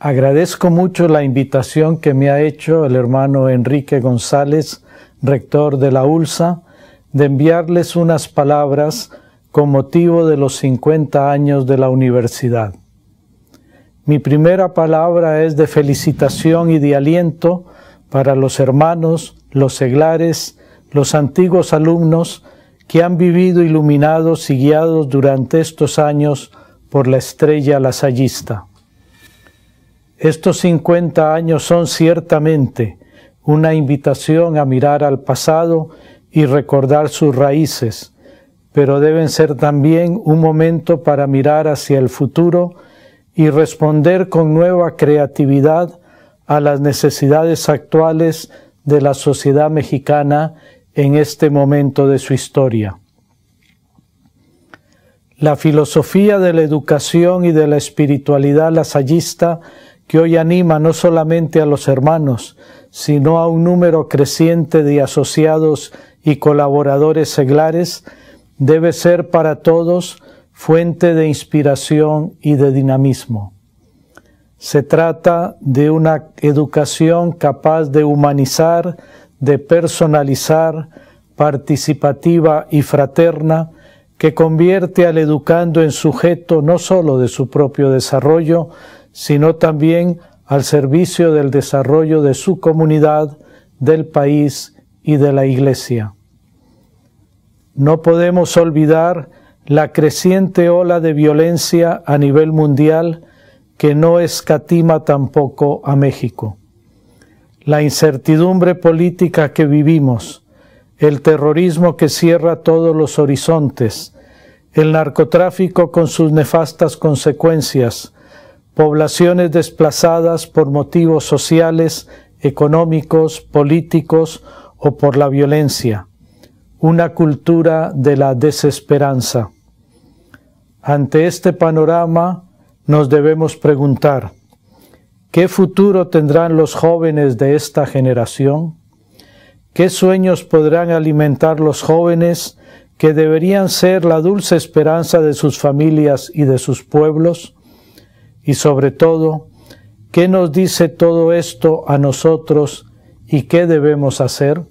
Agradezco mucho la invitación que me ha hecho el hermano Enrique González, rector de la ULSA, de enviarles unas palabras con motivo de los 50 años de la universidad. Mi primera palabra es de felicitación y de aliento para los hermanos, los seglares, los antiguos alumnos que han vivido iluminados y guiados durante estos años por la estrella lasallista. Estos 50 años son ciertamente una invitación a mirar al pasado y recordar sus raíces, pero deben ser también un momento para mirar hacia el futuro y responder con nueva creatividad a las necesidades actuales de la sociedad mexicana en este momento de su historia. La filosofía de la educación y de la espiritualidad lasallista que hoy anima no solamente a los hermanos, sino a un número creciente de asociados y colaboradores seglares, debe ser para todos fuente de inspiración y de dinamismo. Se trata de una educación capaz de humanizar, de personalizar, participativa y fraterna, que convierte al educando en sujeto no solo de su propio desarrollo, sino también al servicio del desarrollo de su comunidad, del país y de la Iglesia. No podemos olvidar la creciente ola de violencia a nivel mundial que no escatima tampoco a México. La incertidumbre política que vivimos, el terrorismo que cierra todos los horizontes, el narcotráfico con sus nefastas consecuencias, poblaciones desplazadas por motivos sociales, económicos, políticos o por la violencia, una cultura de la desesperanza. Ante este panorama nos debemos preguntar, ¿qué futuro tendrán los jóvenes de esta generación? ¿Qué sueños podrán alimentar los jóvenes que deberían ser la dulce esperanza de sus familias y de sus pueblos? Y sobre todo, ¿qué nos dice todo esto a nosotros y qué debemos hacer?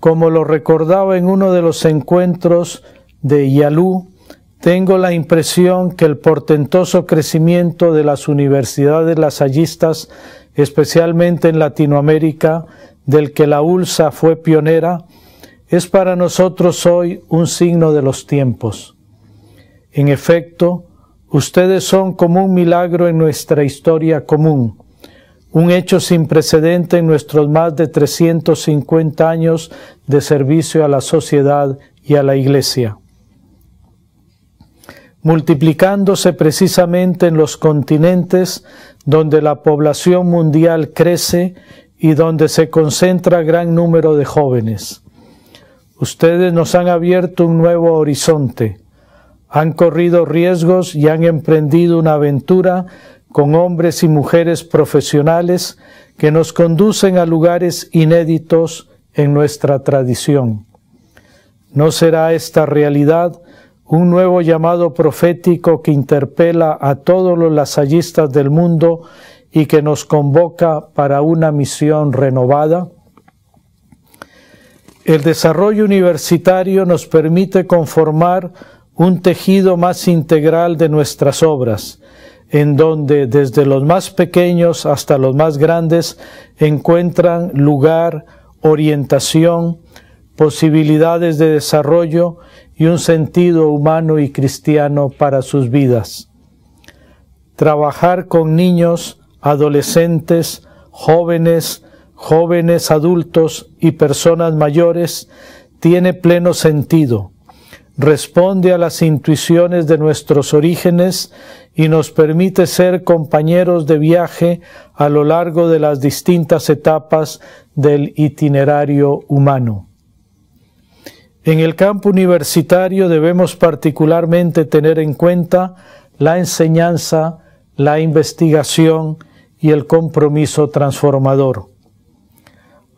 Como lo recordaba en uno de los encuentros de Yalú, tengo la impresión que el portentoso crecimiento de las universidades lasallistas, especialmente en Latinoamérica, del que la ULSA fue pionera, es para nosotros hoy un signo de los tiempos. En efecto, Ustedes son como un milagro en nuestra historia común, un hecho sin precedente en nuestros más de 350 años de servicio a la sociedad y a la Iglesia. Multiplicándose precisamente en los continentes donde la población mundial crece y donde se concentra gran número de jóvenes. Ustedes nos han abierto un nuevo horizonte han corrido riesgos y han emprendido una aventura con hombres y mujeres profesionales que nos conducen a lugares inéditos en nuestra tradición. ¿No será esta realidad un nuevo llamado profético que interpela a todos los lasallistas del mundo y que nos convoca para una misión renovada? El desarrollo universitario nos permite conformar un tejido más integral de nuestras obras, en donde desde los más pequeños hasta los más grandes encuentran lugar, orientación, posibilidades de desarrollo y un sentido humano y cristiano para sus vidas. Trabajar con niños, adolescentes, jóvenes, jóvenes adultos y personas mayores tiene pleno sentido responde a las intuiciones de nuestros orígenes y nos permite ser compañeros de viaje a lo largo de las distintas etapas del itinerario humano. En el campo universitario debemos particularmente tener en cuenta la enseñanza, la investigación y el compromiso transformador.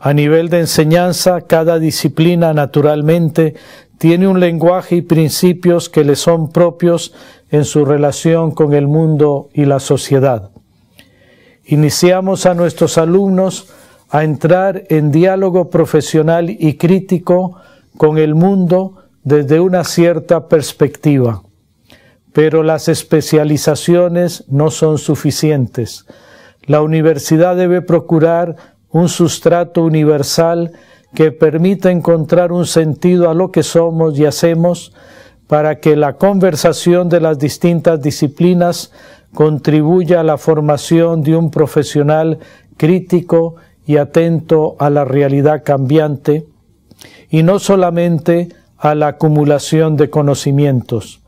A nivel de enseñanza, cada disciplina naturalmente tiene un lenguaje y principios que le son propios en su relación con el mundo y la sociedad. Iniciamos a nuestros alumnos a entrar en diálogo profesional y crítico con el mundo desde una cierta perspectiva. Pero las especializaciones no son suficientes. La universidad debe procurar un sustrato universal que permita encontrar un sentido a lo que somos y hacemos para que la conversación de las distintas disciplinas contribuya a la formación de un profesional crítico y atento a la realidad cambiante, y no solamente a la acumulación de conocimientos.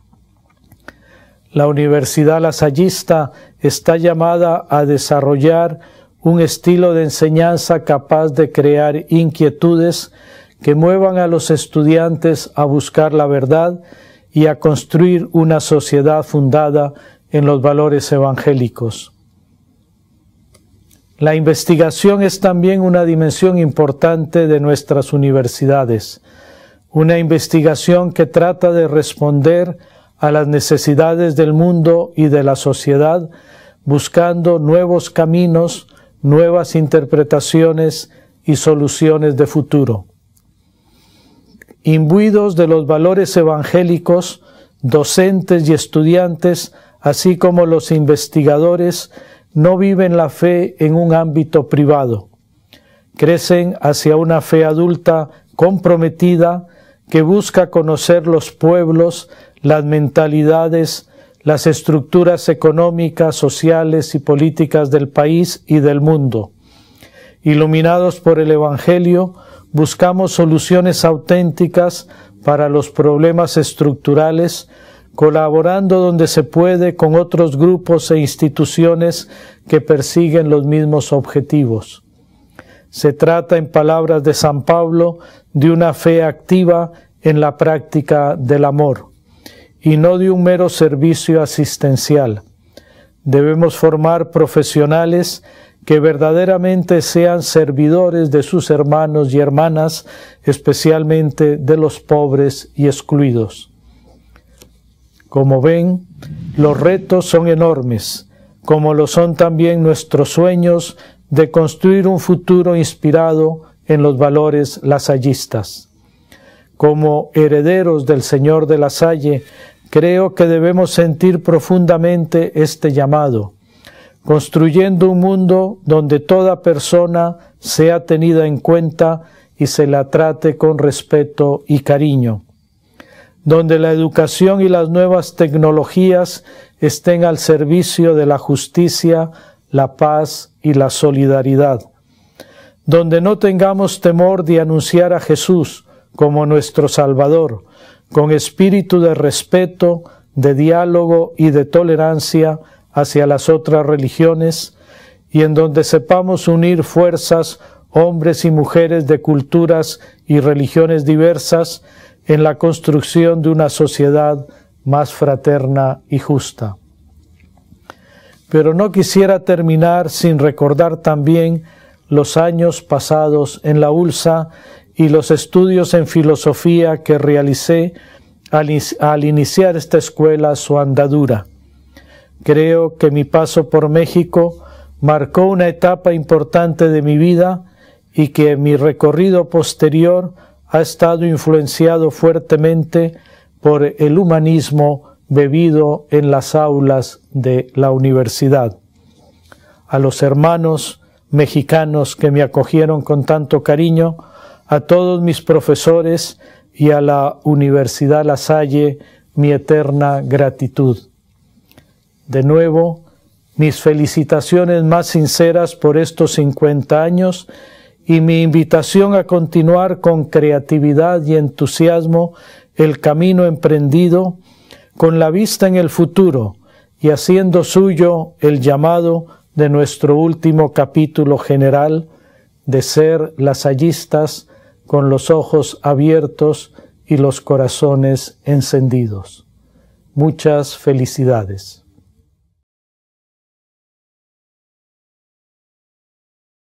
La Universidad Lasallista está llamada a desarrollar un estilo de enseñanza capaz de crear inquietudes que muevan a los estudiantes a buscar la verdad y a construir una sociedad fundada en los valores evangélicos. La investigación es también una dimensión importante de nuestras universidades, una investigación que trata de responder a las necesidades del mundo y de la sociedad, buscando nuevos caminos, nuevas interpretaciones y soluciones de futuro. Imbuidos de los valores evangélicos, docentes y estudiantes, así como los investigadores, no viven la fe en un ámbito privado. Crecen hacia una fe adulta comprometida que busca conocer los pueblos, las mentalidades, las estructuras económicas, sociales y políticas del país y del mundo. Iluminados por el Evangelio, buscamos soluciones auténticas para los problemas estructurales, colaborando donde se puede con otros grupos e instituciones que persiguen los mismos objetivos. Se trata, en palabras de San Pablo, de una fe activa en la práctica del amor y no de un mero servicio asistencial. Debemos formar profesionales que verdaderamente sean servidores de sus hermanos y hermanas, especialmente de los pobres y excluidos. Como ven, los retos son enormes, como lo son también nuestros sueños de construir un futuro inspirado en los valores lasallistas. Como herederos del Señor de la Salle, Creo que debemos sentir profundamente este llamado, construyendo un mundo donde toda persona sea tenida en cuenta y se la trate con respeto y cariño, donde la educación y las nuevas tecnologías estén al servicio de la justicia, la paz y la solidaridad, donde no tengamos temor de anunciar a Jesús como nuestro Salvador, con espíritu de respeto, de diálogo y de tolerancia hacia las otras religiones, y en donde sepamos unir fuerzas hombres y mujeres de culturas y religiones diversas en la construcción de una sociedad más fraterna y justa. Pero no quisiera terminar sin recordar también los años pasados en la ULSA y los estudios en filosofía que realicé al, iniciar esta escuela su andadura. Creo que mi paso por México marcó una etapa importante de mi vida y que mi recorrido posterior ha estado influenciado fuertemente por el humanismo bebido en las aulas de la universidad. A los hermanos mexicanos que me acogieron con tanto cariño, a todos mis profesores y a la Universidad La Salle mi eterna gratitud. De nuevo, mis felicitaciones más sinceras por estos 50 años y mi invitación a continuar con creatividad y entusiasmo el camino emprendido con la vista en el futuro y haciendo suyo el llamado de nuestro último capítulo general de ser lasallistas con los ojos abiertos y los corazones encendidos. Muchas felicidades.